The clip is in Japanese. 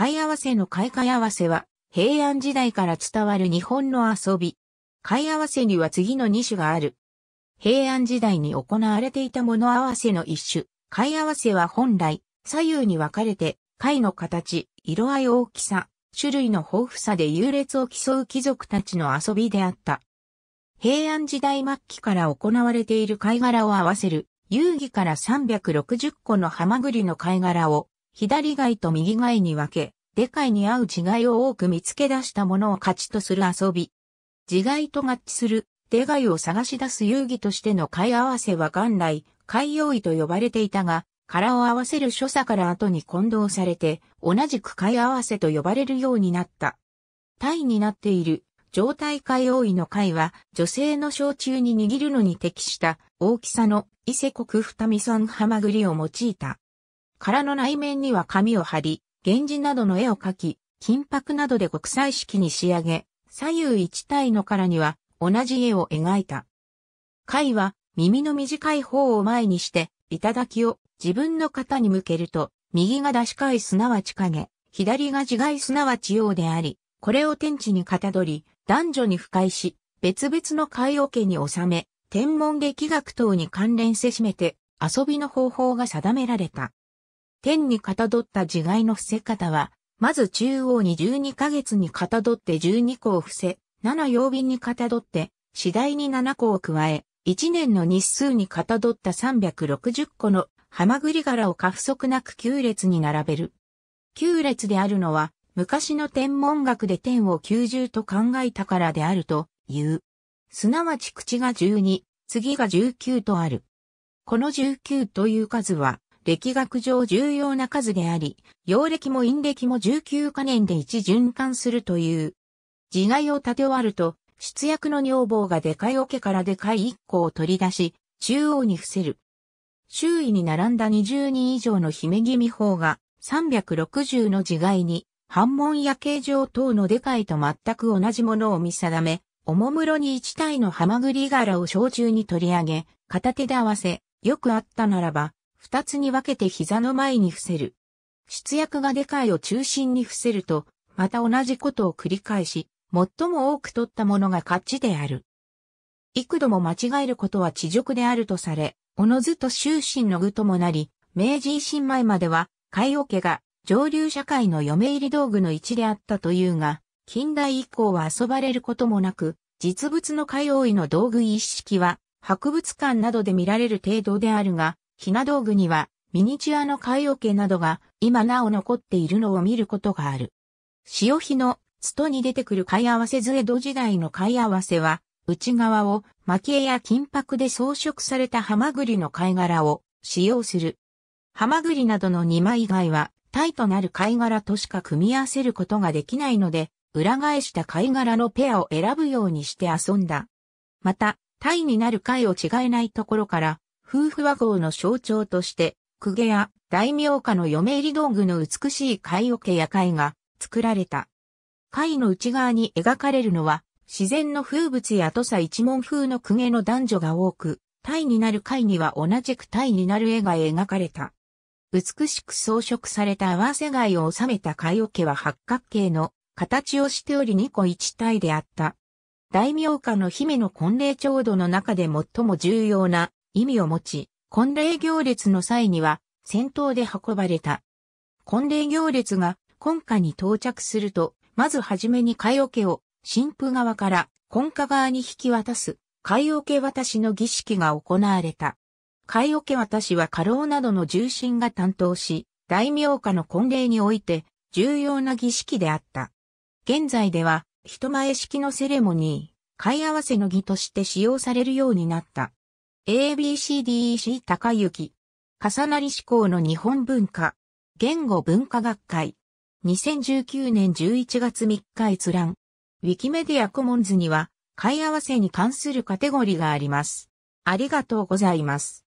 貝合わせの貝貝合わせは、平安時代から伝わる日本の遊び。貝合わせには次の2種がある。平安時代に行われていたもの合わせの一種。貝合わせは本来、左右に分かれて、貝の形、色合い大きさ、種類の豊富さで優劣を競う貴族たちの遊びであった。平安時代末期から行われている貝殻を合わせる、遊戯から360個のハマグリの貝殻を左貝と右貝に分け、でかいに合う違いを多く見つけ出したものを勝ちとする遊び。自貝と合致する、でガを探し出す遊戯としての貝合わせは元来、海用意と呼ばれていたが、殻を合わせる所作から後に混同されて、同じく貝合わせと呼ばれるようになった。単になっている、状態貝用意の貝は、女性の焼酎に握るのに適した、大きさの伊勢国二見三ハマグリを用いた。殻の内面には紙を貼り、源氏などの絵を描き、金箔などで国際式に仕上げ、左右一体の殻には同じ絵を描いた。貝は耳の短い方を前にして、頂を自分の肩に向けると、右が出し貝すなわち影、左が地貝すなわち陽であり、これを天地にかたどり、男女に不快し、別々の貝桶に収め、天文劇学等に関連せしめて、遊びの方法が定められた。天にかたどった自害の伏せ方は、まず中央に12ヶ月にかたどって12個を伏せ、7曜日にかたどって、次第に7個を加え、1年の日数にかたどった360個のハマグリ柄を過不足なく9列に並べる。9列であるのは、昔の天文学で天を90と考えたからであるという。すなわち口が12、次が19とある。この19という数は、歴学上重要な数であり、陽暦も陰暦も19カ年で一循環するという。自害を立て終わると、出役の女房がでかい桶からでかい一個を取り出し、中央に伏せる。周囲に並んだ20人以上の姫君法が360の自害に、反問や形状等のでかいと全く同じものを見定め、おもむろに一体のハマグリ柄を小中に取り上げ、片手で合わせ、よくあったならば、二つに分けて膝の前に伏せる。出薬がでかいを中心に伏せると、また同じことを繰り返し、最も多く取ったものが勝ちである。幾度も間違えることは地辱であるとされ、おのずと終身の具ともなり、明治維新前までは、海王家が上流社会の嫁入り道具の一であったというが、近代以降は遊ばれることもなく、実物の海王医の道具意識は、博物館などで見られる程度であるが、ひな道具にはミニチュアの貝桶などが今なお残っているのを見ることがある。潮干のストに出てくる貝合わせ図江戸時代の貝合わせは内側を蒔絵や金箔で装飾されたハマグリの貝殻を使用する。ハマグリなどの2枚以外はイとなる貝殻としか組み合わせることができないので、裏返した貝殻のペアを選ぶようにして遊んだ。また、体になる貝を違えないところから、夫婦和合の象徴として、公家や大名家の嫁入り道具の美しい貝桶や貝が作られた。貝の内側に描かれるのは、自然の風物や土佐一門風の公家の男女が多く、体になる貝には同じく体になる絵が描かれた。美しく装飾された合わせ貝を収めた貝桶は八角形の形をしており2個一体であった。大名家の姫の婚礼調度の中で最も重要な意味を持ち、婚礼行列の際には先頭で運ばれた。婚礼行列が婚家に到着すると、まずはじめに貝桶を神父側から婚家側に引き渡す貝桶渡しの儀式が行われた。貝桶渡しは過労などの重心が担当し、大名家の婚礼において重要な儀式であった。現在では人前式のセレモニー、貝合わせの儀として使用されるようになった。ABCDEC 高き。重なり思考の日本文化。言語文化学会。2019年11月3日閲覧。ウィキメディアコモンズには、買い合わせに関するカテゴリーがあります。ありがとうございます。